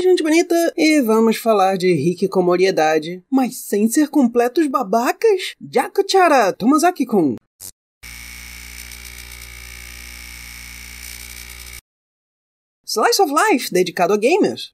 Oi, gente bonita! E vamos falar de Rick Comoriedade, mas sem ser completos babacas? Jakuchara tomazaki kun Slice of Life, dedicado a gamers.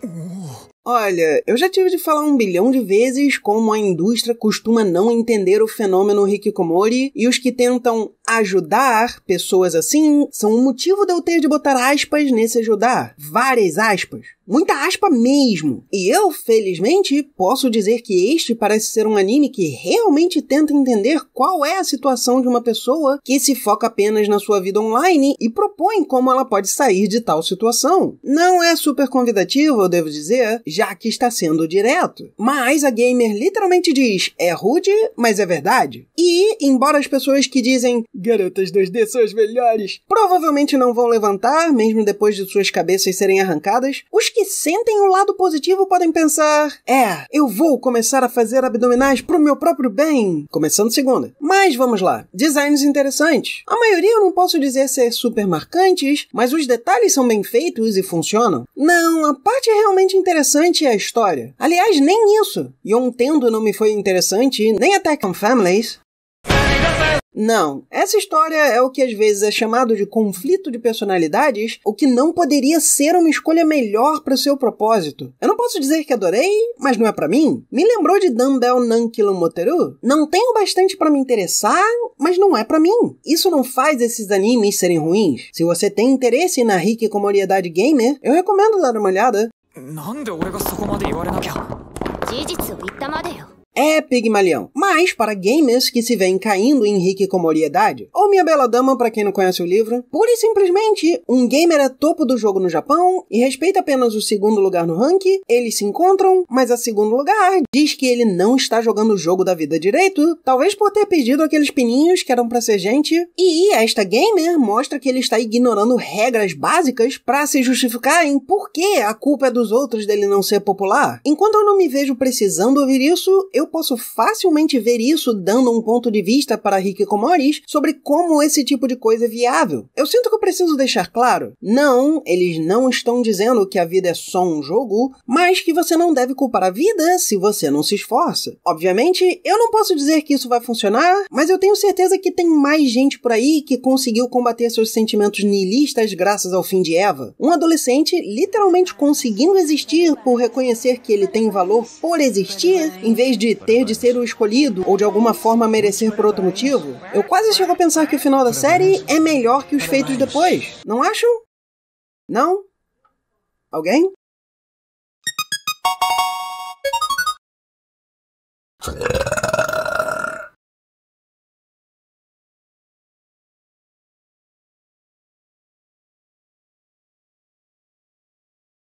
Uh, olha, eu já tive de falar um bilhão de vezes como a indústria costuma não entender o fenômeno Hikikomori e os que tentam ajudar pessoas assim são um motivo de eu ter de botar aspas nesse ajudar. Várias aspas. Muita aspa mesmo. E eu, felizmente, posso dizer que este parece ser um anime que realmente tenta entender qual é a situação de uma pessoa que se foca apenas na sua vida online e propõe como ela pode sair de tal situação. Não é super convidativo, eu devo dizer, já que está sendo direto. Mas a gamer literalmente diz: é rude, mas é verdade. E, embora as pessoas que dizem Garotas 2D são as melhores! Provavelmente não vão levantar, mesmo depois de suas cabeças serem arrancadas. Os que sentem o lado positivo podem pensar: é, eu vou começar a fazer abdominais pro meu próprio bem. Começando segunda. Mas vamos lá. Designs interessantes. A maioria eu não posso dizer ser super marcantes, mas os detalhes são bem feitos e funcionam. Não, a parte realmente interessante é a história. Aliás, nem isso. Yontendo não me foi interessante, nem até Tekken Families. Não. Essa história é o que às vezes é chamado de conflito de personalidades, o que não poderia ser uma escolha melhor para o seu propósito. Eu não posso dizer que adorei, mas não é para mim. Me lembrou de Dumbbell Nankilo Moteru? Não tenho bastante para me interessar, mas não é para mim. Isso não faz esses animes serem ruins. Se você tem interesse na rica comunidade gamer, eu recomendo dar uma olhada. É Pigmalião mas para gamers que se veem caindo em rique comoriedade, ou Minha Bela Dama, para quem não conhece o livro, pura e simplesmente, um gamer é topo do jogo no Japão e respeita apenas o segundo lugar no ranking, eles se encontram, mas a segundo lugar diz que ele não está jogando o jogo da vida direito, talvez por ter perdido aqueles pininhos que eram para ser gente, e esta gamer mostra que ele está ignorando regras básicas para se justificar em por que a culpa é dos outros dele não ser popular. Enquanto eu não me vejo precisando ouvir isso, eu posso facilmente ver ver isso dando um ponto de vista para Hikiko Moris sobre como esse tipo de coisa é viável. Eu sinto que eu preciso deixar claro: não, eles não estão dizendo que a vida é só um jogo, mas que você não deve culpar a vida se você não se esforça. Obviamente, eu não posso dizer que isso vai funcionar, mas eu tenho certeza que tem mais gente por aí que conseguiu combater seus sentimentos nihilistas graças ao fim de Eva. Um adolescente literalmente conseguindo existir por reconhecer que ele tem valor por existir, em vez de ter de ser o escolhido ou de alguma forma merecer por outro motivo, eu quase chego a pensar que o final da série é melhor que os feitos depois. Não acham? Não? Alguém?